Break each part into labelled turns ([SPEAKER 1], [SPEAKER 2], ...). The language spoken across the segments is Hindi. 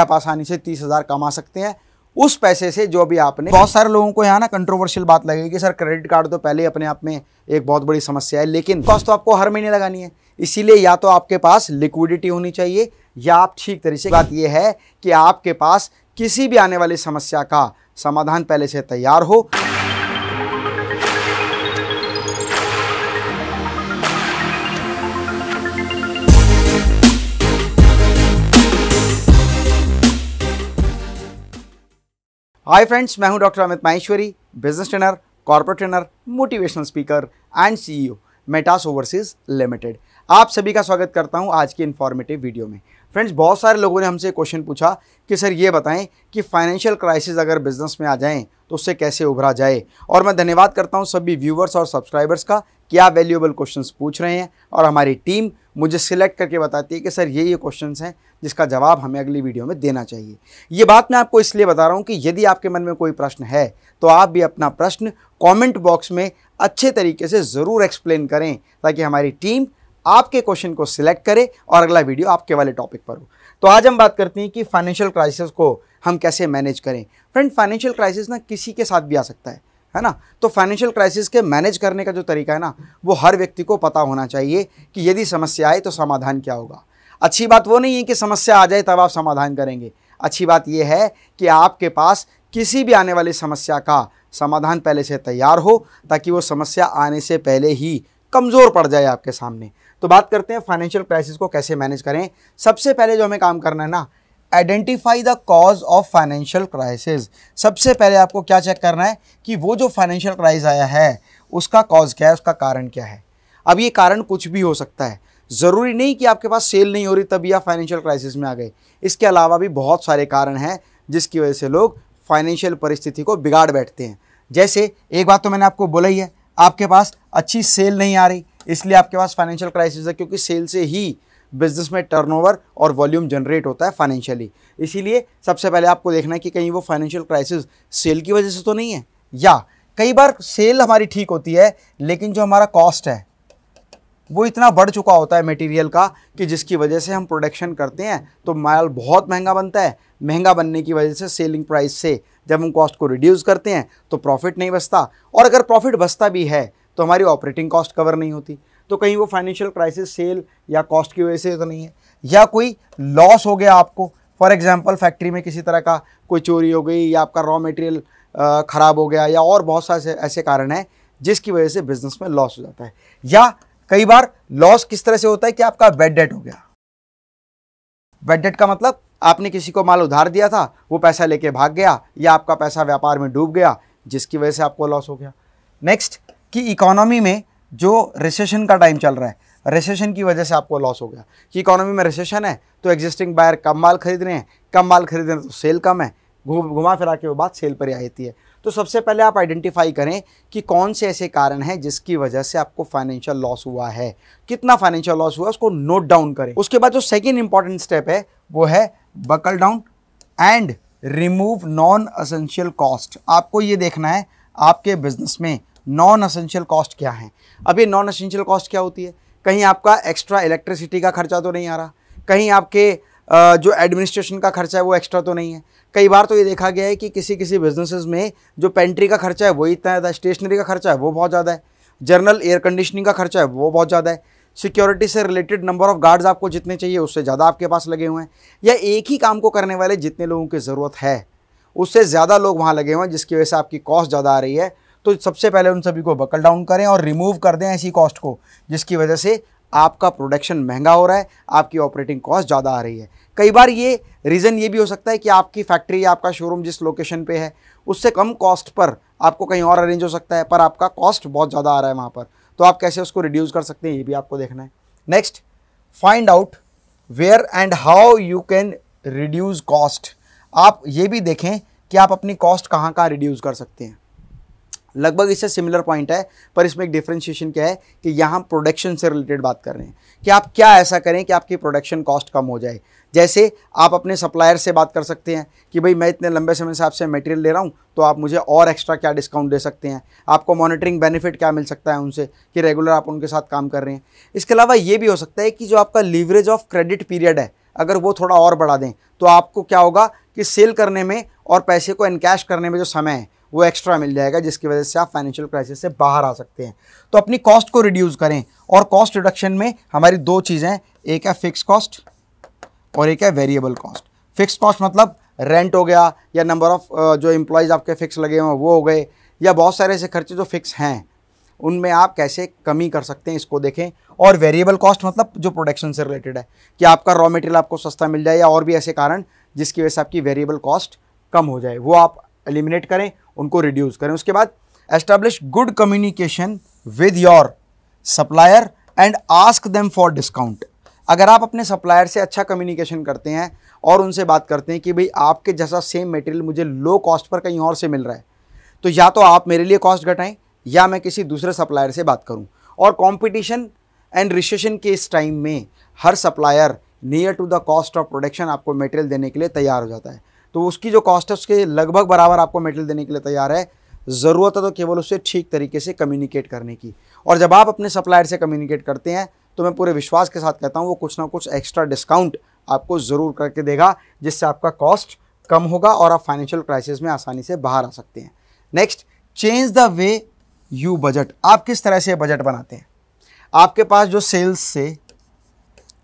[SPEAKER 1] आप आसानी से तीस हज़ार कमा सकते हैं उस पैसे से जो भी आपने बहुत सारे लोगों को यहाँ ना कंट्रोवर्शियल बात लगेगी कि सर क्रेडिट कार्ड तो पहले अपने आप में एक बहुत बड़ी समस्या है लेकिन कॉस्ट तो आपको हर महीने लगानी है इसीलिए या तो आपके पास लिक्विडिटी होनी चाहिए या आप ठीक तरीके से बात यह है कि आपके पास किसी भी आने वाली समस्या का समाधान पहले से तैयार हो हाय फ्रेंड्स मैं हूं doctor Amit Maheshwari business trainer corporate trainer motivational speaker and CEO Metas Overseas Limited आप सभी का स्वागत करता हूं आज की इन्फॉर्मेटिव वीडियो में फ्रेंड्स बहुत सारे लोगों ने हमसे क्वेश्चन पूछा कि सर ये बताएं कि फाइनेंशियल क्राइसिस अगर बिजनेस में आ जाएं तो उससे कैसे उभरा जाए और मैं धन्यवाद करता हूं सभी व्यूवर्स और सब्सक्राइबर्स का कि आप वैल्यूएबल क्वेश्चंस पूछ रहे हैं और हमारी टीम मुझे सिलेक्ट करके बताती है कि सर ये ये क्वेश्चन हैं जिसका जवाब हमें अगली वीडियो में देना चाहिए ये बात मैं आपको इसलिए बता रहा हूँ कि यदि आपके मन में कोई प्रश्न है तो आप भी अपना प्रश्न कॉमेंट बॉक्स में अच्छे तरीके से ज़रूर एक्सप्लेन करें ताकि हमारी टीम आपके क्वेश्चन को सिलेक्ट करे और अगला वीडियो आपके वाले टॉपिक पर हो तो आज हम बात करते हैं कि फाइनेंशियल क्राइसिस को हम कैसे मैनेज करें फ्रेंड फाइनेंशियल क्राइसिस ना किसी के साथ भी आ सकता है है ना तो फाइनेंशियल क्राइसिस के मैनेज करने का जो तरीका है ना वो हर व्यक्ति को पता होना चाहिए कि यदि समस्या आए तो समाधान क्या होगा अच्छी बात वो नहीं है कि समस्या आ जाए तब आप समाधान करेंगे अच्छी बात यह है कि आपके पास किसी भी आने वाली समस्या का समाधान पहले से तैयार हो ताकि वो समस्या आने से पहले ही कमज़ोर पड़ जाए आपके सामने तो बात करते हैं फाइनेंशियल क्राइसिस को कैसे मैनेज करें सबसे पहले जो हमें काम करना है ना identify the cause of financial crisis सबसे पहले आपको क्या चेक करना है कि वो जो फाइनेंशियल क्राइस आया है उसका कॉज क्या है उसका कारण क्या है अब ये कारण कुछ भी हो सकता है ज़रूरी नहीं कि आपके पास सेल नहीं हो रही तभी आप फाइनेंशियल क्राइसिस में आ गए इसके अलावा भी बहुत सारे कारण हैं जिसकी वजह से लोग फाइनेंशियल परिस्थिति को बिगाड़ बैठते हैं जैसे एक बात तो मैंने आपको बोला ही है आपके पास अच्छी सेल नहीं आ रही इसलिए आपके पास फाइनेंशियल क्राइसिस है क्योंकि सेल से ही बिजनेस में टर्नओवर और वॉल्यूम जनरेट होता है फाइनेंशियली इसीलिए सबसे पहले आपको देखना है कि कहीं वो फाइनेंशियल क्राइसिस सेल की वजह से तो नहीं है या कई बार सेल हमारी ठीक होती है लेकिन जो हमारा कॉस्ट है वो इतना बढ़ चुका होता है मटेरियल का कि जिसकी वजह से हम प्रोडक्शन करते हैं तो माल बहुत महंगा बनता है महंगा बनने की वजह से सेलिंग प्राइस से जब हम कॉस्ट को रिड्यूस करते हैं तो प्रॉफिट नहीं बचता और अगर प्रॉफिट बचता भी है तो हमारी ऑपरेटिंग कॉस्ट कवर नहीं होती तो कहीं वो फाइनेंशियल क्राइसिस सेल या कॉस्ट की वजह से तो नहीं है या कोई लॉस हो गया आपको फॉर एग्जाम्पल फैक्ट्री में किसी तरह का कोई चोरी हो गई या आपका रॉ मटेरियल ख़राब हो गया या और बहुत सारे ऐसे कारण हैं जिसकी वजह से बिजनेस में लॉस हो जाता है या कई बार लॉस किस तरह से होता है कि आपका बेड डेट हो गया बेड डेट का मतलब आपने किसी को माल उधार दिया था वो पैसा लेके भाग गया या आपका पैसा व्यापार में डूब गया जिसकी वजह से आपको लॉस हो गया नेक्स्ट कि इकोनॉमी में जो रिसेशन का टाइम चल रहा है रिसेशन की वजह से आपको लॉस हो गया कि इकोनॉमी में रिसेशन है तो एग्जिस्टिंग बायर कम माल खरीद रहे हैं कम माल खरीद रहे हैं तो सेल कम है घुमा फिरा के वो बात सेल पर ही आती है तो सबसे पहले आप आइडेंटिफाई करें कि कौन से ऐसे कारण हैं जिसकी वजह से आपको फाइनेंशियल लॉस हुआ है कितना फाइनेंशियल लॉस हुआ उसको नोट डाउन करें उसके बाद जो सेकेंड इंपॉर्टेंट स्टेप है वो है buckle down and remove non essential cost आपको ये देखना है आपके बिजनेस में नॉन असेंशियल कॉस्ट क्या है अब ये नॉन असेंशियल कॉस्ट क्या होती है कहीं आपका एक्स्ट्रा इलेक्ट्रिसिटी का खर्चा तो नहीं आ रहा कहीं आपके जो एडमिनिस्ट्रेशन का खर्चा है वो एक्स्ट्रा तो नहीं है कई बार तो ये देखा गया है कि किसी किसी बिजनेसेस में जो पेंट्री का खर्चा है वो इतना ज़्यादा स्टेशनरी का खर्चा है वो बहुत ज़्यादा है जर्नल एयर कंडीशनिंग का खर्चा है वो बहुत ज़्यादा है सिक्योरिटी से रिलेटेड नंबर ऑफ़ गार्ड्स आपको जितने चाहिए उससे ज़्यादा आपके पास लगे हुए हैं या एक ही काम को करने वाले जितने लोगों की ज़रूरत है उससे ज़्यादा लोग वहाँ लगे हुए हैं जिसकी वजह से आपकी कॉस्ट ज़्यादा आ रही है तो सबसे पहले उन सभी को बकल डाउन करें और रिमूव कर दें ऐसी कॉस्ट को जिसकी वजह से आपका प्रोडक्शन महंगा हो रहा है आपकी ऑपरेटिंग कॉस्ट ज़्यादा आ रही है कई बार ये रीज़न ये भी हो सकता है कि आपकी फैक्ट्री या आपका शोरूम जिस लोकेशन पे है उससे कम कॉस्ट पर आपको कहीं और अरेंज हो सकता है पर आपका कॉस्ट बहुत ज़्यादा आ रहा है वहाँ पर तो आप कैसे उसको रिड्यूस कर सकते हैं ये भी आपको देखना है next find out where and how you can reduce cost आप ये भी देखें कि आप अपनी कॉस्ट कहाँ कहाँ रिड्यूज़ कर सकते हैं लगभग इससे सिमिलर पॉइंट है पर इसमें एक डिफ्रेंशिएशन क्या है कि यहाँ प्रोडक्शन से रिलेटेड बात कर रहे हैं कि आप क्या ऐसा करें कि आपकी प्रोडक्शन कॉस्ट कम हो जाए जैसे आप अपने सप्लायर से बात कर सकते हैं कि भाई मैं इतने लंबे समय से आपसे मटेरियल ले रहा हूँ तो आप मुझे और एक्स्ट्रा क्या डिस्काउंट दे सकते हैं आपको मॉनिटरिंग बेनिफिट क्या मिल सकता है उनसे कि रेगुलर आप उनके साथ काम कर रहे हैं इसके अलावा ये भी हो सकता है कि जो आपका लीवरेज ऑफ क्रेडिट पीरियड है अगर वो थोड़ा और बढ़ा दें तो आपको क्या होगा कि सेल करने में और पैसे को इनकैश करने में जो समय है वो एक्स्ट्रा मिल जाएगा जिसकी वजह से आप फाइनेंशियल क्राइसिस से बाहर आ सकते हैं तो अपनी कॉस्ट को रिड्यूस करें और कॉस्ट रिडक्शन में हमारी दो चीज़ें एक है फिक्स कॉस्ट और एक है वेरिएबल कॉस्ट फिक्स कॉस्ट मतलब रेंट हो गया या नंबर ऑफ़ जो एम्प्लॉयज़ आपके फिक्स लगे हुए वो हो गए या बहुत सारे ऐसे खर्चे जो फिक्स हैं उनमें आप कैसे कमी कर सकते हैं इसको देखें और वेरिएबल कॉस्ट मतलब जो प्रोडक्शन से रिलेटेड है कि आपका रॉ मटेरियल आपको सस्ता मिल जाए या और भी ऐसे कारण जिसकी वजह से आपकी वेरिएबल कॉस्ट कम हो जाए वो आप एलिमिनेट करें उनको रिड्यूस करें उसके बाद establish good communication with your supplier and ask them for discount अगर आप अपने सप्लायर से अच्छा कम्युनिकेशन करते हैं और उनसे बात करते हैं कि भाई आपके जैसा सेम मटेरियल मुझे लो कॉस्ट पर कहीं और से मिल रहा है तो या तो आप मेरे लिए कॉस्ट घटाएं या मैं किसी दूसरे सप्लायर से बात करूं और कंपटीशन एंड रिसेशन के इस टाइम में हर supplier near to the cost of production आपको मटेरियल देने के लिए तैयार हो जाता है तो उसकी जो कॉस्ट है उसके लगभग बराबर आपको मेटेरियल देने के लिए तैयार है ज़रूरत है तो केवल उससे ठीक तरीके से कम्युनिकेट करने की और जब आप अपने सप्लायर से कम्युनिकेट करते हैं तो मैं पूरे विश्वास के साथ कहता हूँ वो कुछ ना कुछ एक्स्ट्रा डिस्काउंट आपको ज़रूर करके देगा जिससे आपका कॉस्ट कम होगा और आप फाइनेंशियल क्राइसिस में आसानी से बाहर आ सकते हैं next change the way you budget आप किस तरह से बजट बनाते हैं आपके पास जो सेल्स से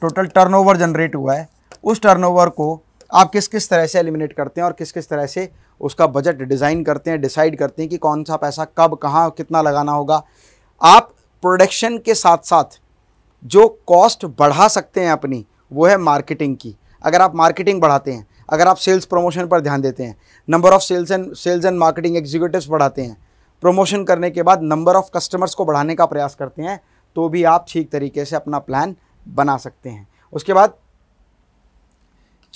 [SPEAKER 1] टोटल टर्नओवर जनरेट हुआ है उस टर्नओवर को आप किस किस तरह से एलिमिनेट करते हैं और किस किस तरह से उसका बजट डिज़ाइन करते हैं डिसाइड करते हैं कि कौन सा पैसा कब कहाँ कितना लगाना होगा आप प्रोडक्शन के साथ साथ जो कॉस्ट बढ़ा सकते हैं अपनी वो है मार्केटिंग की अगर आप मार्केटिंग बढ़ाते हैं अगर आप सेल्स प्रमोशन पर ध्यान देते हैं number of sales and sales and marketing executives बढ़ाते हैं प्रमोशन करने के बाद नंबर ऑफ़ कस्टमर्स को बढ़ाने का प्रयास करते हैं तो भी आप ठीक तरीके से अपना प्लान बना सकते हैं उसके बाद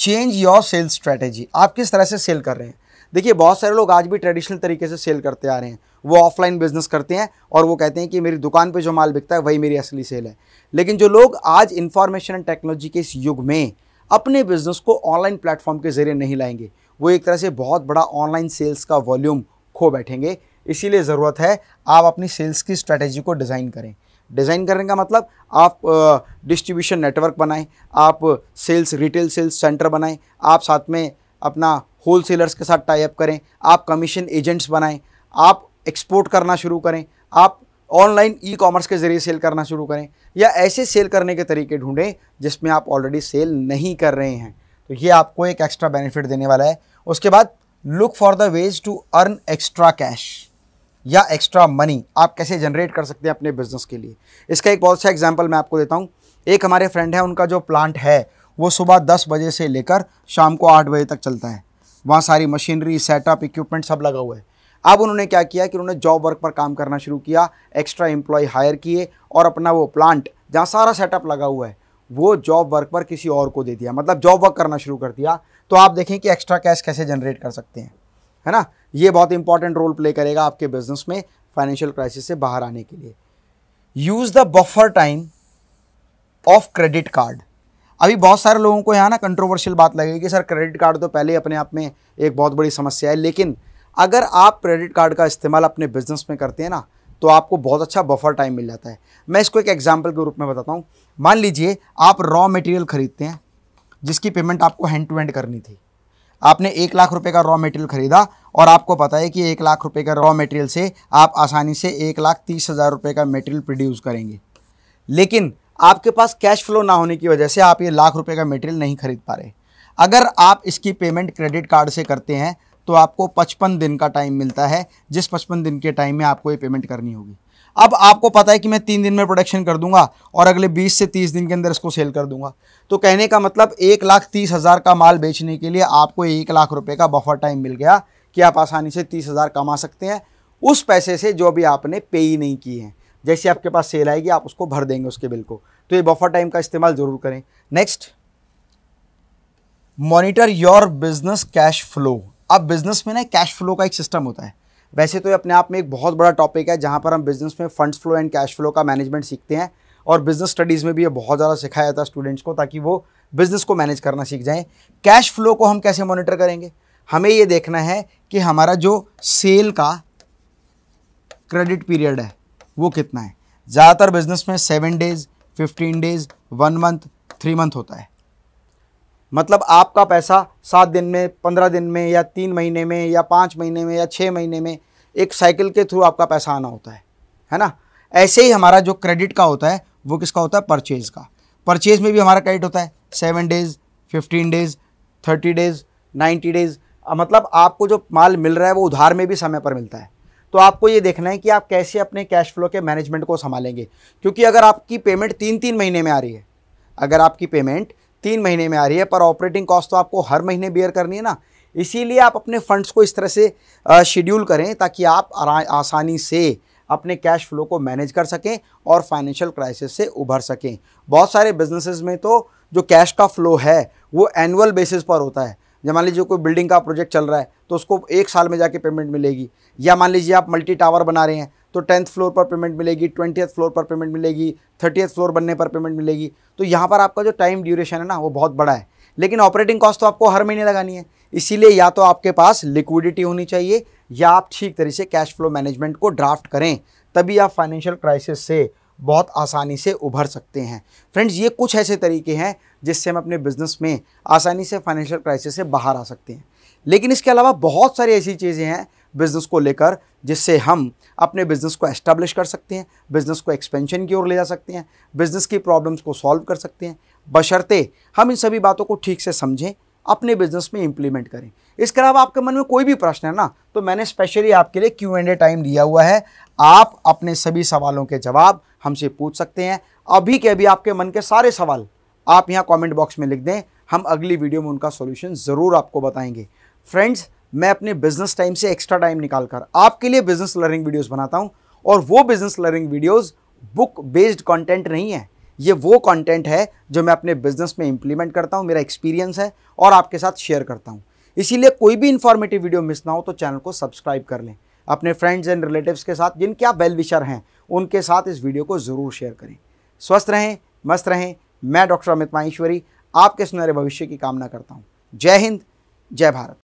[SPEAKER 1] चेंज योर सेल्स स्ट्रैटेजी आप किस तरह से सेल कर रहे हैं देखिए बहुत सारे लोग आज भी ट्रेडिशनल तरीके से सेल करते आ रहे हैं वो ऑफलाइन बिजनेस करते हैं और वो कहते हैं कि मेरी दुकान पे जो माल बिकता है वही मेरी असली सेल है लेकिन जो लोग आज इन्फॉर्मेशन एंड टेक्नोलॉजी के इस युग में अपने बिजनेस को ऑनलाइन प्लेटफॉर्म के जरिए नहीं लाएंगे वो एक तरह से बहुत बड़ा ऑनलाइन सेल्स का वॉल्यूम खो बैठेंगे इसीलिए ज़रूरत है आप अपनी सेल्स की स्ट्रैटेजी को डिज़ाइन करें डिज़ाइन करने का मतलब आप डिस्ट्रीब्यूशन नेटवर्क बनाएं आप सेल्स रिटेल सेल्स सेंटर बनाएं आप साथ में अपना होल सेलर्स के साथ टाइप करें आप कमीशन एजेंट्स बनाएं आप एक्सपोर्ट करना शुरू करें आप ऑनलाइन ई कॉमर्स के ज़रिए सेल करना शुरू करें या ऐसे सेल करने के तरीके ढूंढें जिसमें आप ऑलरेडी सेल नहीं कर रहे हैं तो ये आपको एक एक्स्ट्रा बेनिफिट देने वाला है उसके बाद look for the ways to earn extra cash या एक्स्ट्रा मनी आप कैसे जनरेट कर सकते हैं अपने बिजनेस के लिए इसका एक बहुत अच्छा एग्जाम्पल मैं आपको देता हूँ एक हमारे फ्रेंड है उनका जो प्लांट है वो सुबह दस बजे से लेकर शाम को आठ बजे तक चलता है वहाँ सारी मशीनरी सेटअप इक्विपमेंट सब लगा हुआ है अब उन्होंने क्या किया कि उन्होंने जॉब वर्क पर काम करना शुरू किया एक्स्ट्रा एम्प्लॉय हायर किए और अपना वो प्लांट जहाँ सारा सेटअप लगा हुआ है वो जॉब वर्क पर किसी और को दे दिया मतलब जॉब वर्क करना शुरू कर दिया तो आप देखें कि एक्स्ट्रा कैश कैसे जनरेट कर सकते हैं है ना ये बहुत इंपॉर्टेंट रोल प्ले करेगा आपके बिजनेस में फाइनेंशियल क्राइसिस से बाहर आने के लिए use the buffer time of credit card अभी बहुत सारे लोगों को यहाँ ना कंट्रोवर्शियल बात लगेगी कि सर क्रेडिट कार्ड तो पहले अपने आप में एक बहुत बड़ी समस्या है लेकिन अगर आप क्रेडिट कार्ड का इस्तेमाल अपने बिजनेस में करते हैं ना तो आपको बहुत अच्छा बफर टाइम मिल जाता है मैं इसको एक एग्जाम्पल के रूप में बताता हूँ मान लीजिए आप रॉ मटेरियल खरीदते हैं जिसकी पेमेंट आपको हैंड टू हैंड करनी थी आपने एक लाख रुपए का रॉ मटेरियल खरीदा और आपको पता है कि एक लाख रुपए का रॉ मटेरियल से आप आसानी से एक लाख तीस हज़ार रुपये का मटेरियल प्रोड्यूस करेंगे लेकिन आपके पास कैश फ्लो ना होने की वजह से आप ये लाख रुपए का मटेरियल नहीं खरीद पा रहे अगर आप इसकी पेमेंट क्रेडिट कार्ड से करते हैं तो आपको पचपन दिन का टाइम मिलता है जिस पचपन दिन के टाइम में आपको ये पेमेंट करनी होगी अब आपको पता है कि मैं तीन दिन में प्रोडक्शन कर दूंगा और अगले बीस से तीस दिन के अंदर इसको सेल कर दूंगा तो कहने का मतलब एक लाख तीस हज़ार का माल बेचने के लिए आपको एक लाख रुपए का बफर टाइम मिल गया कि आप आसानी से तीस हज़ार कमा सकते हैं उस पैसे से जो अभी आपने पे ही नहीं किए हैं जैसे आपके पास सेल आएगी आप उसको भर देंगे उसके बिल को तो ये बफर टाइम का इस्तेमाल ज़रूर करें next monitor your business cash flow अब बिजनेस में ना कैश फ्लो का एक सिस्टम होता है वैसे तो ये अपने आप में एक बहुत बड़ा टॉपिक है जहाँ पर हम बिज़नेस में funds flow and cash flow का मैनेजमेंट सीखते हैं और बिज़नेस स्टडीज़ में भी ये बहुत ज़्यादा सिखाया जाता है स्टूडेंट्स को ताकि वो बिज़नेस को मैनेज करना सीख जाएँ कैश फ्लो को हम कैसे मॉनिटर करेंगे हमें ये देखना है कि हमारा जो सेल का क्रेडिट पीरियड है वो कितना है ज़्यादातर बिजनेस में seven days fifteen days one month three month होता है मतलब आपका पैसा सात दिन में पंद्रह दिन में या तीन महीने में या पाँच महीने में या छः महीने में एक साइकिल के थ्रू आपका पैसा आना होता है है ना ऐसे ही हमारा जो क्रेडिट का होता है वो किसका होता है परचेज़ का परचेज़ में भी हमारा क्रेडिट होता है seven days fifteen days thirty days ninety days मतलब आपको जो माल मिल रहा है वो उधार में भी समय पर मिलता है तो आपको ये देखना है कि आप कैसे अपने कैश फ्लो के मैनेजमेंट को संभालेंगे क्योंकि अगर आपकी पेमेंट तीन तीन महीने में आ रही है अगर आपकी पेमेंट तीन महीने में आ रही है पर ऑपरेटिंग कॉस्ट तो आपको हर महीने बेयर करनी है ना इसीलिए आप अपने फंड्स को इस तरह से शेड्यूल करें ताकि आप आसानी से अपने कैश फ्लो को मैनेज कर सकें और फाइनेंशियल क्राइसिस से उभर सकें बहुत सारे बिजनेसेस में तो जो कैश का फ्लो है वो एनुअल बेसिस पर होता है जब मान लीजिए कोई बिल्डिंग का प्रोजेक्ट चल रहा है तो उसको एक साल में जाके पेमेंट मिलेगी या मान लीजिए आप मल्टी टावर बना रहे हैं तो टेंथ फ्लोर पर पेमेंट मिलेगी ट्वेंटी फ्लोर पर पेमेंट मिलेगी थर्टी फ्लोर बनने पर पेमेंट मिलेगी तो यहाँ पर आपका जो टाइम ड्यूरेशन है ना वो बहुत बड़ा है लेकिन ऑपरेटिंग कॉस्ट तो आपको हर महीने लगानी है इसीलिए या तो आपके पास लिक्विडिटी होनी चाहिए या आप ठीक तरीके से कैश फ्लो मैनेजमेंट को ड्राफ्ट करें तभी आप फाइनेंशियल क्राइसिस से बहुत आसानी से उभर सकते हैं फ्रेंड्स ये कुछ ऐसे तरीके हैं जिससे हम अपने बिजनेस में आसानी से फाइनेंशियल क्राइसिस से बाहर आ सकते हैं लेकिन इसके अलावा बहुत सारी ऐसी चीज़ें हैं बिज़नेस को लेकर जिससे हम अपने बिज़नेस को एस्टैब्लिश कर सकते हैं बिज़नेस को एक्सपेंशन की ओर ले जा सकते हैं बिज़नेस की प्रॉब्लम्स को सॉल्व कर सकते हैं बशर्ते हम इन सभी बातों को ठीक से समझें अपने बिजनेस में इंप्लीमेंट करें इसके अलावा आपके मन में कोई भी प्रश्न है ना तो मैंने स्पेशली आपके लिए क्यू एंड ए टाइम दिया हुआ है आप अपने सभी सवालों के जवाब हमसे पूछ सकते हैं अभी के अभी आपके मन के सारे सवाल आप यहाँ कमेंट बॉक्स में लिख दें हम अगली वीडियो में उनका सॉल्यूशन ज़रूर आपको बताएंगे फ्रेंड्स मैं अपने बिजनेस टाइम से एक्स्ट्रा टाइम निकाल कर आपके लिए बिजनेस लर्निंग वीडियोस बनाता हूँ और वो business learning videos book based content नहीं है ये वो कंटेंट है जो मैं अपने बिजनेस में इंप्लीमेंट करता हूँ मेरा एक्सपीरियंस है और आपके साथ शेयर करता हूँ इसीलिए कोई भी इन्फॉर्मेटिव वीडियो मिस ना हो तो चैनल को सब्सक्राइब कर लें अपने फ्रेंड्स एंड रिलेटिव्स के साथ जिनके आप वेल विशर हैं उनके साथ इस वीडियो को ज़रूर शेयर करें स्वस्थ रहें मस्त रहें मैं डॉक्टर अमित माहेश्वरी आपके सुनहरे भविष्य की कामना करता हूँ जय हिंद जय भारत